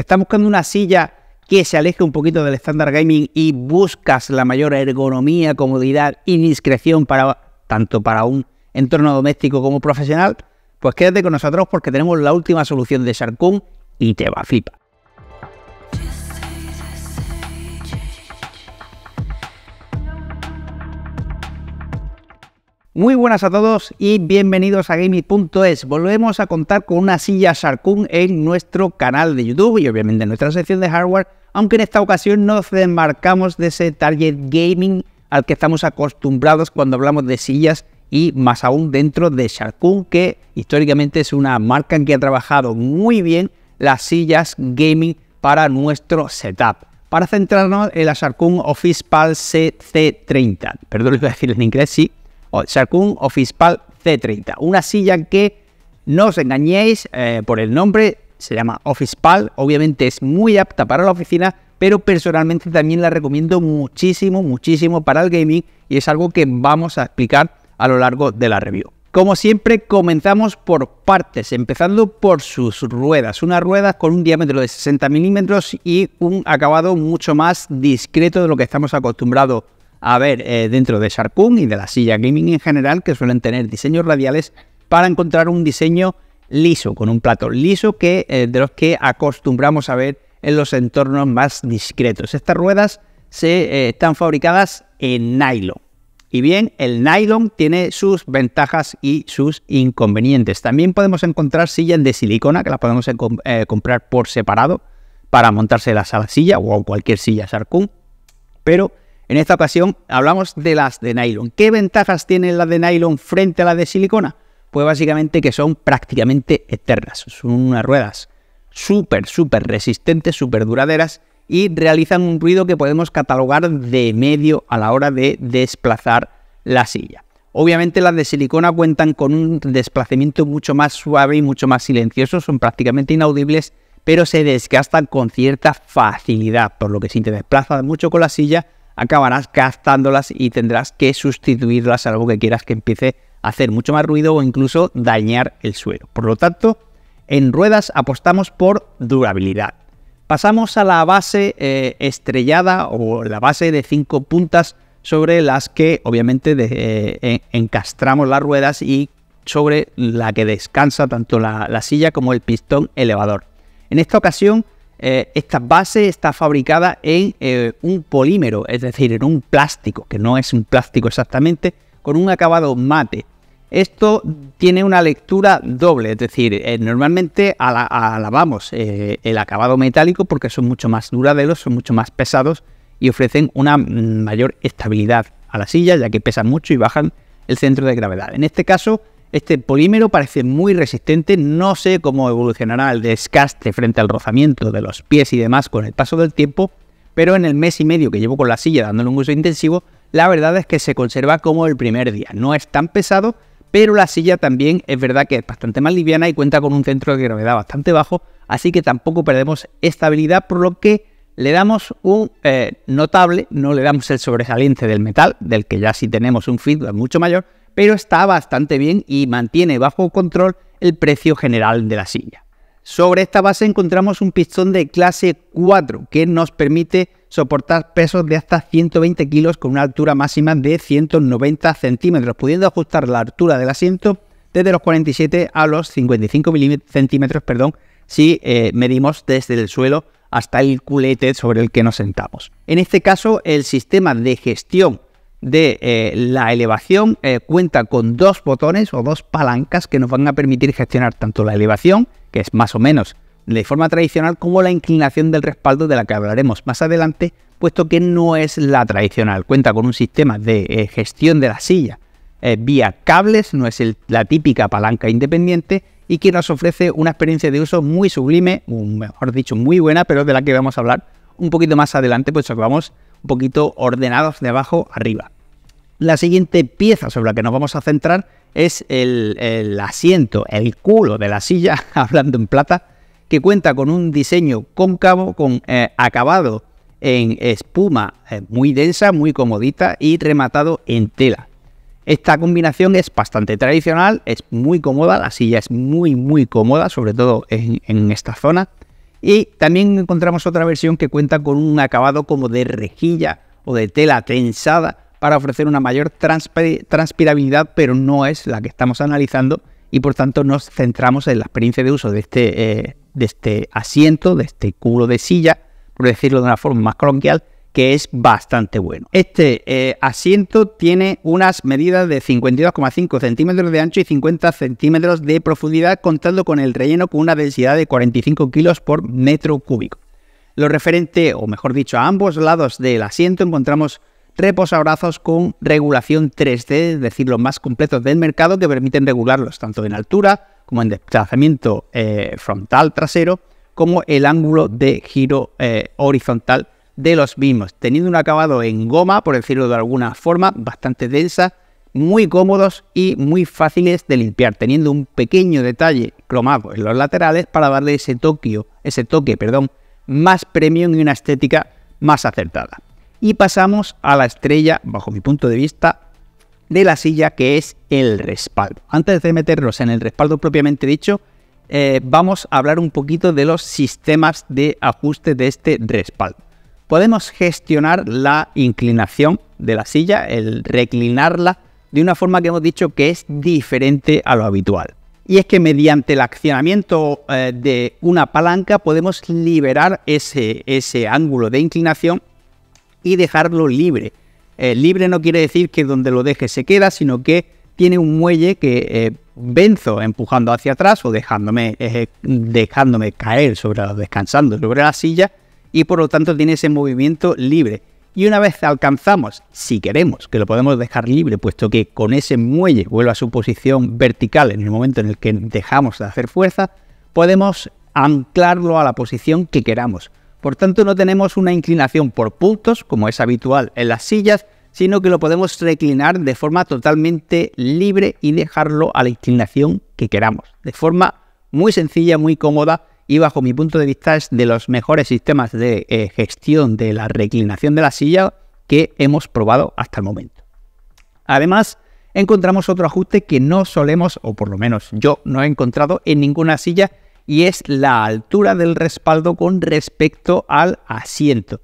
Estás buscando una silla que se aleje un poquito del estándar gaming y buscas la mayor ergonomía, comodidad y discreción para tanto para un entorno doméstico como profesional, pues quédate con nosotros porque tenemos la última solución de Sharkoon y te va a flipar. Muy buenas a todos y bienvenidos a Gaming.es. Volvemos a contar con una silla Sharkoon en nuestro canal de YouTube y obviamente en nuestra sección de hardware, aunque en esta ocasión nos desmarcamos de ese target gaming al que estamos acostumbrados cuando hablamos de sillas y más aún dentro de Sharkoon, que históricamente es una marca en que ha trabajado muy bien las sillas gaming para nuestro setup. Para centrarnos en la Sharkoon Office Pal CC30, perdón, les voy a decir en inglés, sí, sacun OfficePal C30, una silla que no os engañéis eh, por el nombre, se llama OfficePal, obviamente es muy apta para la oficina, pero personalmente también la recomiendo muchísimo, muchísimo para el gaming y es algo que vamos a explicar a lo largo de la review. Como siempre, comenzamos por partes, empezando por sus ruedas. Unas ruedas con un diámetro de 60 milímetros y un acabado mucho más discreto de lo que estamos acostumbrados a ver eh, dentro de Sharkoon y de la silla gaming en general, que suelen tener diseños radiales, para encontrar un diseño liso, con un plato liso que, eh, de los que acostumbramos a ver en los entornos más discretos. Estas ruedas se, eh, están fabricadas en nylon. Y bien, el nylon tiene sus ventajas y sus inconvenientes. También podemos encontrar sillas de silicona que las podemos comprar por separado para montárselas a la silla o a cualquier silla Sharkoon Pero en esta ocasión hablamos de las de nylon. ¿Qué ventajas tienen las de nylon frente a las de silicona? Pues básicamente que son prácticamente eternas. Son unas ruedas súper, súper resistentes, súper duraderas y realizan un ruido que podemos catalogar de medio a la hora de desplazar la silla. Obviamente las de silicona cuentan con un desplazamiento mucho más suave y mucho más silencioso, son prácticamente inaudibles, pero se desgastan con cierta facilidad, por lo que si te desplazas mucho con la silla acabarás gastándolas y tendrás que sustituirlas, a algo que quieras que empiece a hacer mucho más ruido o incluso dañar el suelo. Por lo tanto, en ruedas apostamos por durabilidad. Pasamos a la base eh, estrellada o la base de cinco puntas sobre las que obviamente eh, encastramos las ruedas y sobre la que descansa tanto la silla como el pistón elevador. En esta ocasión eh, esta base está fabricada en eh, un polímero, es decir, en un plástico, que no es un plástico exactamente, con un acabado mate. Esto tiene una lectura doble, es decir, eh, normalmente alabamos el acabado metálico porque son mucho más duraderos, son mucho más pesados y ofrecen una mayor estabilidad a la silla, ya que pesan mucho y bajan el centro de gravedad. En este caso, este polímero parece muy resistente, no sé cómo evolucionará el desgaste frente al rozamiento de los pies y demás con el paso del tiempo, pero en el mes y medio que llevo con la silla dándole un uso intensivo, la verdad es que se conserva como el primer día. No es tan pesado, pero la silla también es verdad que es bastante más liviana y cuenta con un centro de gravedad bastante bajo, así que tampoco perdemos estabilidad, por lo que le damos un eh, notable, no le damos el sobresaliente del metal, del que ya sí tenemos un feedback mucho mayor, pero está bastante bien y mantiene bajo control el precio general de la silla. Sobre esta base encontramos un pistón de clase 4 que nos permite soportar pesos de hasta 120 kilos con una altura máxima de 190 centímetros, pudiendo ajustar la altura del asiento desde los 47 a los 55 centímetros perdón, si eh, medimos desde el suelo hasta el culete sobre el que nos sentamos. En este caso, el sistema de gestión de eh, la elevación eh, cuenta con dos botones o dos palancas que nos van a permitir gestionar tanto la elevación, que es más o menos de forma tradicional, como la inclinación del respaldo de la que hablaremos más adelante, puesto que no es la tradicional. Cuenta con un sistema de eh, gestión de la silla vía cables, no es la típica palanca independiente, y que nos ofrece una experiencia de uso muy sublime, o mejor dicho, muy buena, pero de la que vamos a hablar un poquito más adelante, puesto que vamos un poquito ordenados de abajo arriba. La siguiente pieza sobre la que nos vamos a centrar es el, asiento, el culo de la silla, hablando en plata, que cuenta con un diseño cóncavo con eh, acabado en espuma eh, muy densa, muy comodita y rematado en tela. Esta combinación es bastante tradicional, es muy cómoda, la silla es muy muy cómoda, sobre todo en esta zona. Y también encontramos otra versión que cuenta con un acabado como de rejilla o de tela tensada para ofrecer una mayor transpirabilidad, pero no es la que estamos analizando y por tanto nos centramos en la experiencia de uso de este, eh, este asiento, de este culo de silla, por decirlo de una forma más coloquial, que es bastante bueno. Este eh, asiento tiene unas medidas de 52,5 centímetros de ancho y 50 centímetros de profundidad, contando con el relleno con una densidad de 45 kilos por metro cúbico. Lo referente, o mejor dicho, a ambos lados del asiento encontramos reposabrazos con regulación 3D, es decir, los más completos del mercado que permiten regularlos tanto en altura como en desplazamiento eh, frontal trasero, como el ángulo de giro eh, horizontal de los mismos, teniendo un acabado en goma, por decirlo de alguna forma, bastante densa, muy cómodos y muy fáciles de limpiar, teniendo un pequeño detalle cromado en los laterales para darle ese toque, ese toque, perdón, más premium y una estética más acertada. Y pasamos a la estrella, bajo mi punto de vista, de la silla, que es el respaldo. Antes de meternos en el respaldo propiamente dicho, eh, vamos a hablar un poquito de los sistemas de ajuste de este respaldo podemos gestionar la inclinación de la silla, el reclinarla, de una forma que hemos dicho que es diferente a lo habitual. Y es que mediante el accionamiento eh, de una palanca podemos liberar ese, ángulo de inclinación y dejarlo libre. Eh, libre no quiere decir que donde lo deje se queda, sino que tiene un muelle que eh, venzo empujando hacia atrás o dejándome, dejándome caer sobre descansando sobre la silla y por lo tanto tiene ese movimiento libre. Y una vez alcanzamos, si queremos, que lo podemos dejar libre, puesto que con ese muelle vuelve a su posición vertical en el momento en el que dejamos de hacer fuerza, podemos anclarlo a la posición que queramos. Por tanto, no tenemos una inclinación por puntos, como es habitual en las sillas, sino que lo podemos reclinar de forma totalmente libre y dejarlo a la inclinación que queramos, de forma muy sencilla, muy cómoda y bajo mi punto de vista es de los mejores sistemas de eh, gestión de la reclinación de la silla que hemos probado hasta el momento. Además, encontramos otro ajuste que no solemos, o por lo menos yo no he encontrado en ninguna silla, y es la altura del respaldo con respecto al asiento.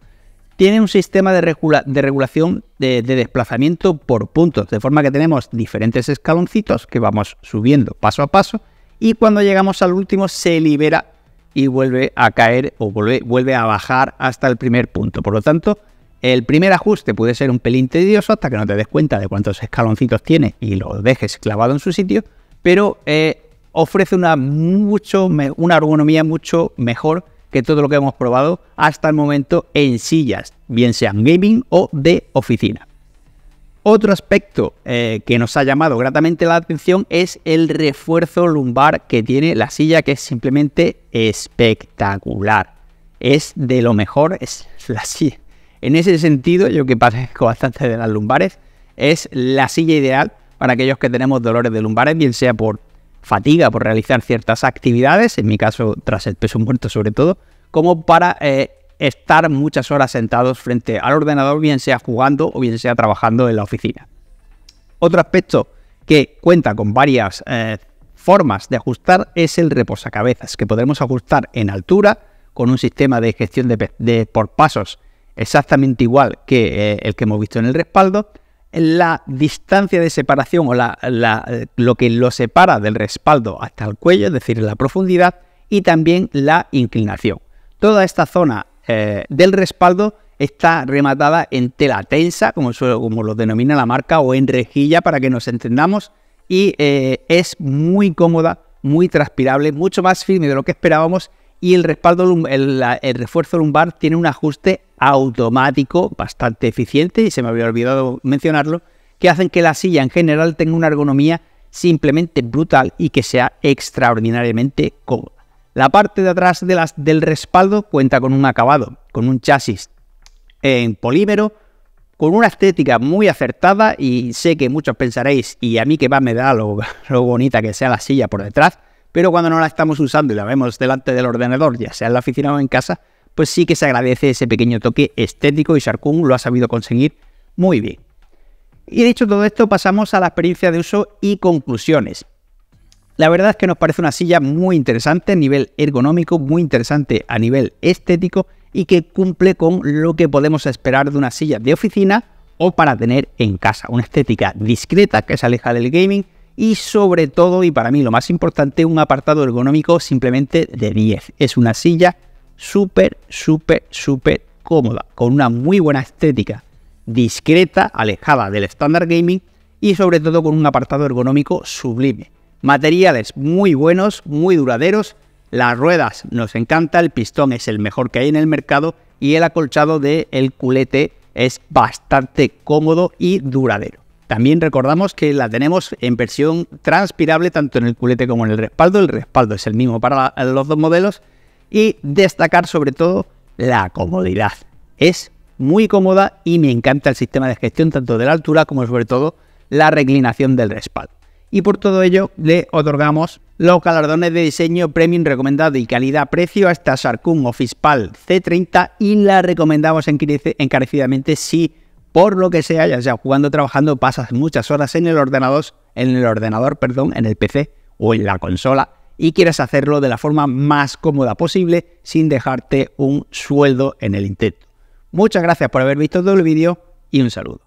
Tiene un sistema de, regulación de, desplazamiento por puntos, de forma que tenemos diferentes escaloncitos que vamos subiendo paso a paso y cuando llegamos al último se libera y vuelve a caer o vuelve, vuelve a bajar hasta el primer punto. Por lo tanto, el primer ajuste puede ser un pelín tedioso hasta que no te des cuenta de cuántos escaloncitos tiene y lo dejes clavado en su sitio, pero eh, ofrece una, mucho, una ergonomía mucho mejor que todo lo que hemos probado hasta el momento en sillas, bien sean gaming o de oficina. Otro aspecto eh, que nos ha llamado gratamente la atención es el refuerzo lumbar que tiene la silla, que es simplemente espectacular. Es de lo mejor, es la silla. En ese sentido, yo que padezco bastante de las lumbares, es la silla ideal para aquellos que tenemos dolores de lumbares, bien sea por fatiga, por realizar ciertas actividades, en mi caso tras el peso muerto sobre todo, como para eh, estar muchas horas sentados frente al ordenador, bien sea jugando o bien sea trabajando en la oficina. Otro aspecto que cuenta con varias eh, formas de ajustar es el reposacabezas, que podremos ajustar en altura con un sistema de gestión de, por pasos exactamente igual que eh, el que hemos visto en el respaldo. La distancia de separación o lo que lo separa del respaldo hasta el cuello, es decir, la profundidad, y también la inclinación. Toda esta zona eh, del respaldo está rematada en tela tensa, como, como lo denomina la marca, o en rejilla para que nos entendamos, y eh, es muy cómoda, muy transpirable, mucho más firme de lo que esperábamos, y el respaldo, el, el refuerzo lumbar tiene un ajuste automático bastante eficiente, y se me había olvidado mencionarlo, que hacen que la silla en general tenga una ergonomía simplemente brutal y que sea extraordinariamente cómoda. La parte de atrás de las, del respaldo cuenta con un acabado, con un chasis en polímero, con una estética muy acertada y sé que muchos pensaréis, y a mí que va me da lo, bonita que sea la silla por detrás, pero cuando no la estamos usando y la vemos delante del ordenador, ya sea en la oficina o en casa, pues sí que se agradece ese pequeño toque estético y Sharkoon lo ha sabido conseguir muy bien. Y dicho todo esto, pasamos a la experiencia de uso y conclusiones. La verdad es que nos parece una silla muy interesante a nivel ergonómico, muy interesante a nivel estético y que cumple con lo que podemos esperar de una silla de oficina o para tener en casa. Una estética discreta que se aleja del gaming y sobre todo, y para mí lo más importante, un apartado ergonómico simplemente de 10. Es una silla súper, súper, súper cómoda, con una muy buena estética, discreta, alejada del estándar gaming y sobre todo con un apartado ergonómico sublime. Materiales muy buenos, muy duraderos. Las ruedas nos encanta, el pistón es el mejor que hay en el mercado y el acolchado del el culete es bastante cómodo y duradero. También recordamos que la tenemos en versión transpirable tanto en el culete como en el respaldo. El respaldo es el mismo para los dos modelos. Y destacar sobre todo la comodidad. Es muy cómoda y me encanta el sistema de gestión tanto de la altura como sobre todo la reclinación del respaldo y por todo ello le otorgamos los galardones de diseño premium recomendado y calidad-precio a esta Office C30 y la recomendamos encarecidamente si por lo que sea, ya sea jugando, trabajando, pasas muchas horas en el ordenador, en el ordenador, perdón, en el PC o en la consola y quieres hacerlo de la forma más cómoda posible sin dejarte un sueldo en el intento. Muchas gracias por haber visto todo el vídeo y un saludo.